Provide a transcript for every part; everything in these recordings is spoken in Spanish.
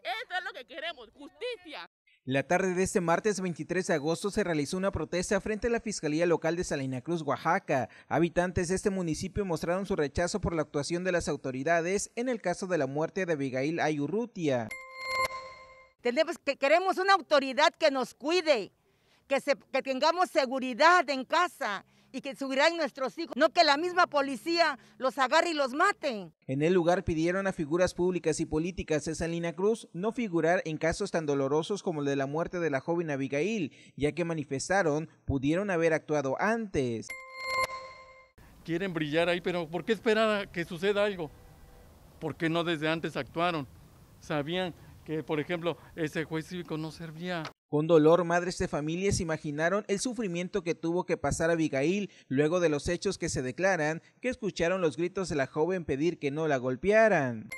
Eso es lo que queremos, justicia. La tarde de este martes 23 de agosto se realizó una protesta frente a la Fiscalía Local de Salina Cruz, Oaxaca. Habitantes de este municipio mostraron su rechazo por la actuación de las autoridades en el caso de la muerte de Abigail Ayurrutia. Tenemos que queremos una autoridad que nos cuide, que, que tengamos seguridad en casa, y que subirán nuestros hijos, no que la misma policía los agarre y los mate. En el lugar pidieron a figuras públicas y políticas de Salina Cruz no figurar en casos tan dolorosos como el de la muerte de la joven Abigail, ya que manifestaron pudieron haber actuado antes. Quieren brillar ahí, pero ¿por qué esperar que suceda algo? ¿Por qué no desde antes actuaron? Sabían que, por ejemplo, ese juez cívico no servía con dolor, madres de familias imaginaron el sufrimiento que tuvo que pasar Abigail luego de los hechos que se declaran, que escucharon los gritos de la joven pedir que no la golpearan.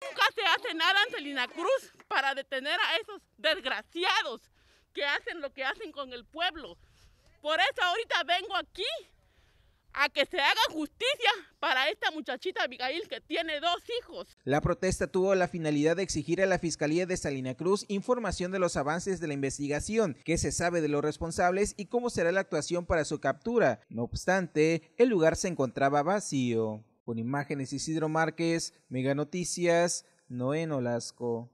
Nunca se hace nada, Angelina Cruz, para detener a esos desgraciados que hacen lo que hacen con el pueblo. Por eso ahorita vengo aquí a que se haga justicia para esta muchachita Abigail que tiene dos hijos. La protesta tuvo la finalidad de exigir a la Fiscalía de Salina Cruz información de los avances de la investigación, qué se sabe de los responsables y cómo será la actuación para su captura. No obstante, el lugar se encontraba vacío. Con imágenes Isidro Márquez, Mega Noticias, Noé Nolasco.